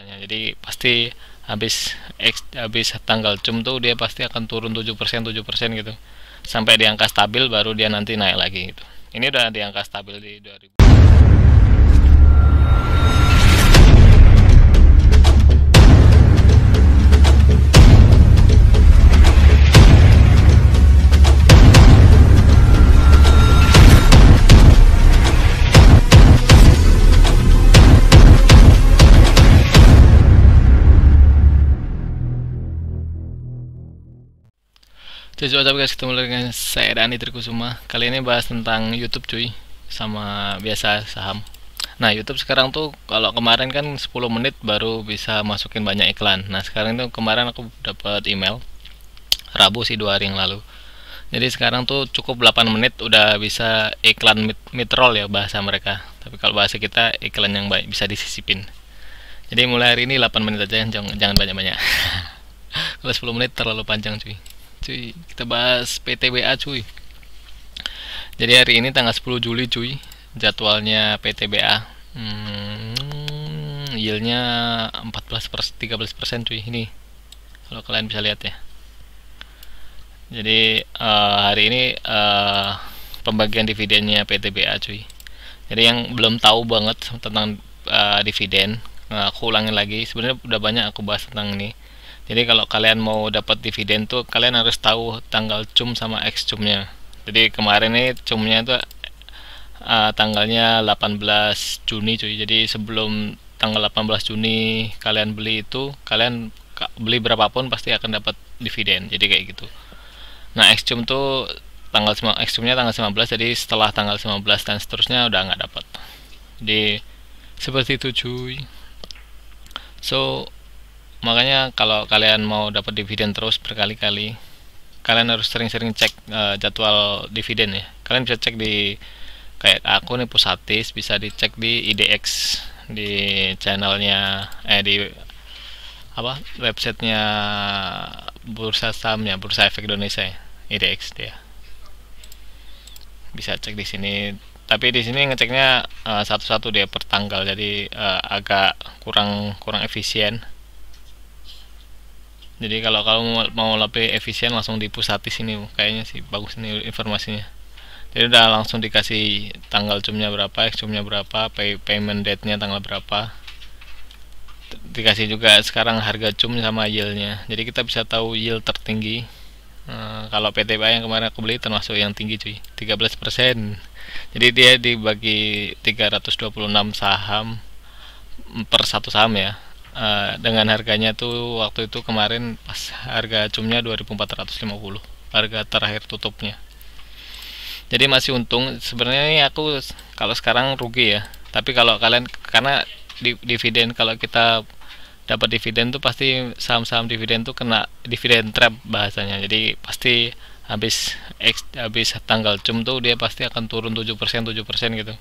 biasanya jadi pasti habis X, habis tanggal cum tuh dia pasti akan turun 7% 7% gitu sampai di angka stabil baru dia nanti naik lagi gitu ini udah di angka stabil di 2000 What's guys, ketemu lagi dengan saya Dani Trikusuma Kali ini bahas tentang Youtube cuy Sama biasa saham Nah Youtube sekarang tuh Kalau kemarin kan 10 menit baru bisa masukin banyak iklan Nah sekarang tuh kemarin aku dapat email Rabu sih dua hari yang lalu Jadi sekarang tuh cukup 8 menit Udah bisa iklan mid, ya bahasa mereka Tapi kalau bahasa kita iklan yang baik bisa disisipin Jadi mulai hari ini 8 menit aja Jangan banyak-banyak Kalau 10 menit terlalu panjang cuy cuy kita bahas PTBA cuy jadi hari ini tanggal 10 Juli cuy jadwalnya PTBA hmm, yieldnya 14 pers 13 persen cuy ini kalau kalian bisa lihat ya jadi uh, hari ini uh, pembagian dividennya PTBA cuy jadi yang belum tahu banget tentang uh, dividen nah, aku ulangin lagi sebenarnya udah banyak aku bahas tentang ini jadi kalau kalian mau dapat dividen tuh kalian harus tahu tanggal cum sama ex cumnya jadi kemarin ini cumnya itu uh, eh, tanggalnya 18 Juni cuy jadi sebelum tanggal 18 Juni kalian beli itu kalian beli berapapun pasti akan dapat dividen jadi kayak gitu nah ex cum tuh tanggal ex cumnya tanggal 19 jadi setelah tanggal 19 dan seterusnya udah nggak dapat jadi seperti itu cuy so makanya kalau kalian mau dapat dividen terus berkali-kali kalian harus sering-sering cek uh, jadwal dividen ya kalian bisa cek di kayak aku nih pusatis bisa dicek di IDX di channelnya eh di apa websitenya bursa sahamnya bursa efek Indonesia ya, IDX dia bisa cek di sini tapi di sini ngeceknya eh, satu-satu uh, dia per tanggal jadi uh, agak kurang kurang efisien jadi kalau kalau mau, mau lebih efisien langsung di pusat di sini kayaknya sih bagus nih informasinya jadi udah langsung dikasih tanggal cumnya berapa cumnya berapa pay, payment date nya tanggal berapa dikasih juga sekarang harga cum sama yieldnya jadi kita bisa tahu yield tertinggi uh, kalau PTBA yang kemarin aku beli termasuk yang tinggi cuy 13% jadi dia dibagi 326 saham per satu saham ya uh, dengan harganya tuh waktu itu kemarin pas harga cumnya 2450 harga terakhir tutupnya jadi masih untung sebenarnya ini aku kalau sekarang rugi ya tapi kalau kalian karena di, dividen kalau kita dapat dividen tuh pasti saham-saham dividen tuh kena dividen trap bahasanya jadi pasti habis habis tanggal cum tuh dia pasti akan turun 7% 7% gitu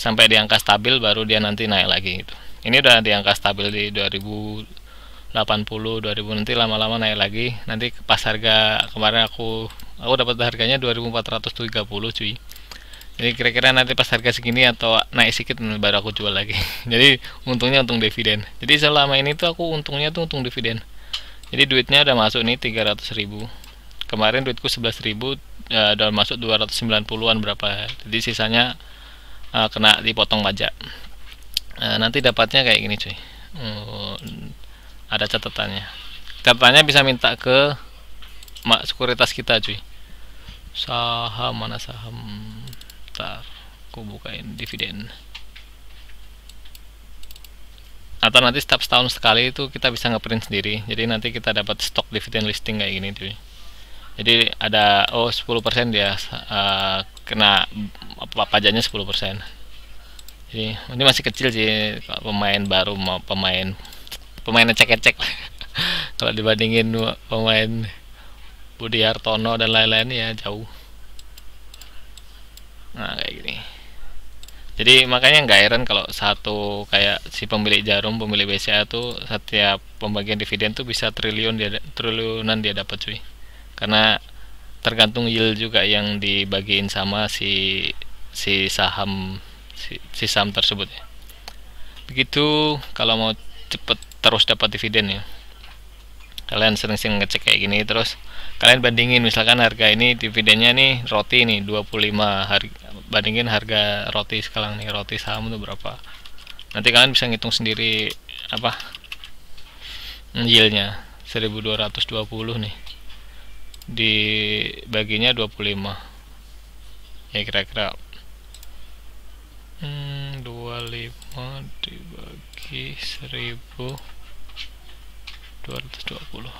sampai di angka stabil baru dia nanti naik lagi gitu ini udah di angka stabil di 2080 2000 nanti lama-lama naik lagi nanti pas harga kemarin aku aku dapat harganya 2430 cuy jadi kira-kira nanti pas harga segini atau naik sedikit baru aku jual lagi jadi untungnya untung dividen jadi selama ini tuh aku untungnya tuh untung dividen jadi duitnya udah masuk nih 300 ribu kemarin duitku 11 ribu eh, udah masuk 290an berapa jadi sisanya uh, kena dipotong pajak Uh, eh, nanti dapatnya kayak gini cuy uh, ada catatannya catatannya bisa minta ke mak sekuritas kita cuy saham mana saham ntar aku bukain dividen atau nanti setiap setahun sekali itu kita bisa ngeprint sendiri jadi nanti kita dapat stok dividen listing kayak gini cuy jadi ada oh 10% dia uh, kena pajaknya 10% jadi ini masih kecil sih pemain baru mau pemain pemain cek-cek kalau dibandingin pemain Budi Hartono dan lain-lain ya jauh nah kayak gini jadi makanya nggak heran kalau satu kayak si pemilik jarum pemilik BCA tuh setiap pembagian dividen tuh bisa triliun dia triliunan dia dapat cuy karena tergantung yield juga yang dibagiin sama si si saham si, si saham tersebut ya. Begitu kalau mau cepet terus dapat dividen ya. Kalian sering-sering ngecek kayak gini terus kalian bandingin misalkan harga ini dividennya nih roti nih 25 harga bandingin harga roti sekarang nih roti saham itu berapa. Nanti kalian bisa ngitung sendiri apa yieldnya 1220 nih dibaginya 25 ya kira-kira hmm, 25 dibagi puluh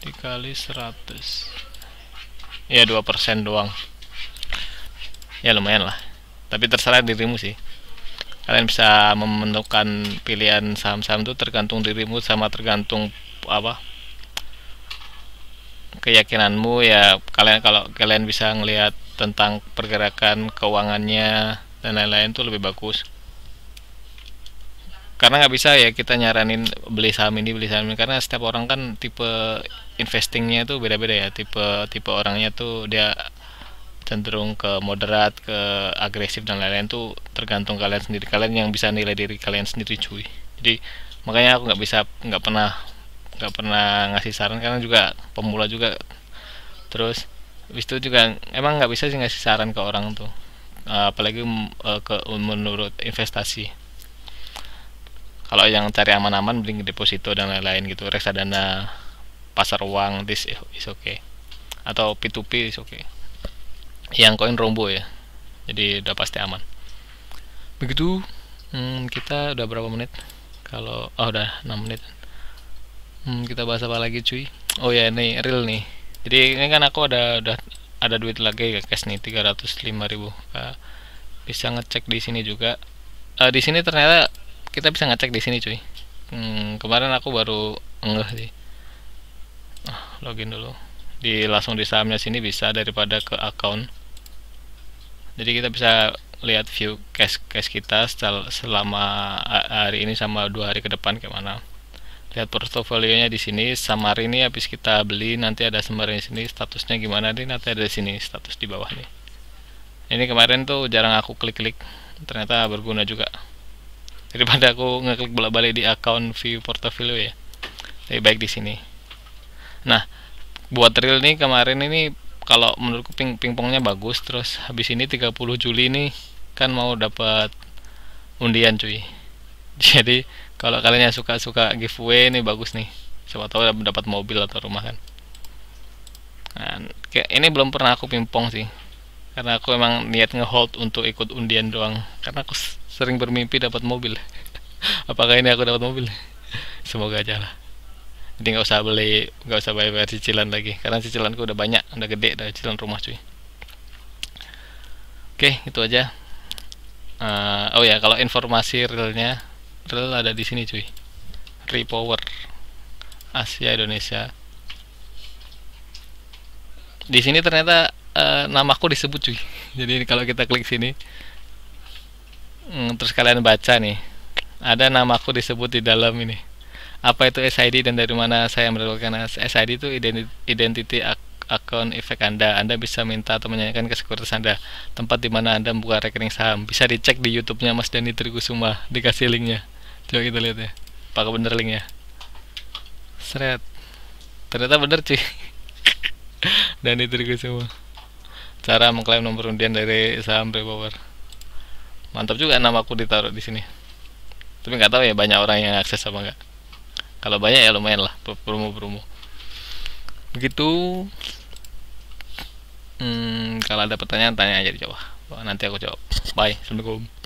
dikali 100 ya 2 persen doang ya lumayan lah tapi terserah dirimu sih kalian bisa menentukan pilihan saham-saham itu tergantung dirimu sama tergantung apa keyakinanmu ya kalian kalau kalian bisa ngelihat tentang pergerakan keuangannya dan lain-lain tuh lebih bagus karena nggak bisa ya kita nyaranin beli saham ini beli saham ini karena setiap orang kan tipe investingnya tuh beda-beda ya tipe tipe orangnya tuh dia cenderung ke moderat ke agresif dan lain-lain tuh tergantung kalian sendiri kalian yang bisa nilai diri kalian sendiri cuy jadi makanya aku nggak bisa nggak pernah nggak pernah ngasih saran karena juga pemula juga terus habis itu juga emang nggak bisa sih ngasih saran ke orang tuh eh, apalagi uh, ke menurut investasi kalau yang cari aman-aman mending deposito dan lain-lain gitu reksadana pasar uang this is okay atau P2P is okay yang koin rombo ya jadi udah pasti aman begitu hmm, kita udah berapa menit kalau oh udah 6 menit Hmm, kita bahas apa lagi cuy? Oh ya ini real nih. Jadi ini kan aku ada udah ada duit lagi ya cash nih 305.000. Uh, eh, bisa ngecek di sini juga. Uh, di sini ternyata kita bisa ngecek di sini cuy. Hmm, kemarin aku baru enggak sih. Uh, login dulu. Di langsung di sahamnya sini bisa daripada ke account. Jadi kita bisa lihat view cash cash kita selama eh, hari ini sama dua hari ke depan kayak mana lihat portofolionya di sini samar ini habis kita beli nanti ada samar di sini statusnya gimana nih nanti ada di sini status di bawah nih ini kemarin tuh jarang aku klik-klik ternyata berguna juga daripada aku ngeklik bolak-balik di account view portofolio ya lebih baik di sini nah buat real nih kemarin ini kalau menurutku ping pingpongnya bagus terus habis ini 30 Juli ini kan mau dapat undian cuy jadi kalau kalian yang suka-suka giveaway ini bagus nih coba tahu dapat mobil atau rumah kan nah, ini belum pernah aku pimpong sih karena aku emang niat ngehold untuk ikut undian doang karena aku sering bermimpi dapat mobil apakah ini aku dapat mobil semoga aja lah jadi nggak usah beli nggak usah bayar bayar cicilan lagi karena cicilanku udah banyak udah gede udah cicilan rumah cuy oke itu aja uh, oh ya kalau informasi realnya Drill ada di sini cuy. Repower Asia Indonesia. Di sini ternyata e, namaku disebut cuy. Jadi kalau kita klik sini mm, terus kalian baca nih. Ada namaku disebut di dalam ini. Apa itu SID dan dari mana saya mendapatkan SID itu identity akun efek Anda. Anda bisa minta atau menanyakan ke sekuritas Anda tempat di mana Anda membuka rekening saham. Bisa dicek di YouTube-nya Mas Dani Trigusuma, dikasih linknya coba kita lihat ya pakai bener ya seret ternyata bener sih dan itu juga semua cara mengklaim nomor undian dari saham Repower mantap juga nama aku ditaruh di sini tapi nggak tahu ya banyak orang yang akses apa nggak kalau banyak ya lumayan lah promo-promo begitu hmm, kalau ada pertanyaan tanya aja di bawah nanti aku jawab bye assalamualaikum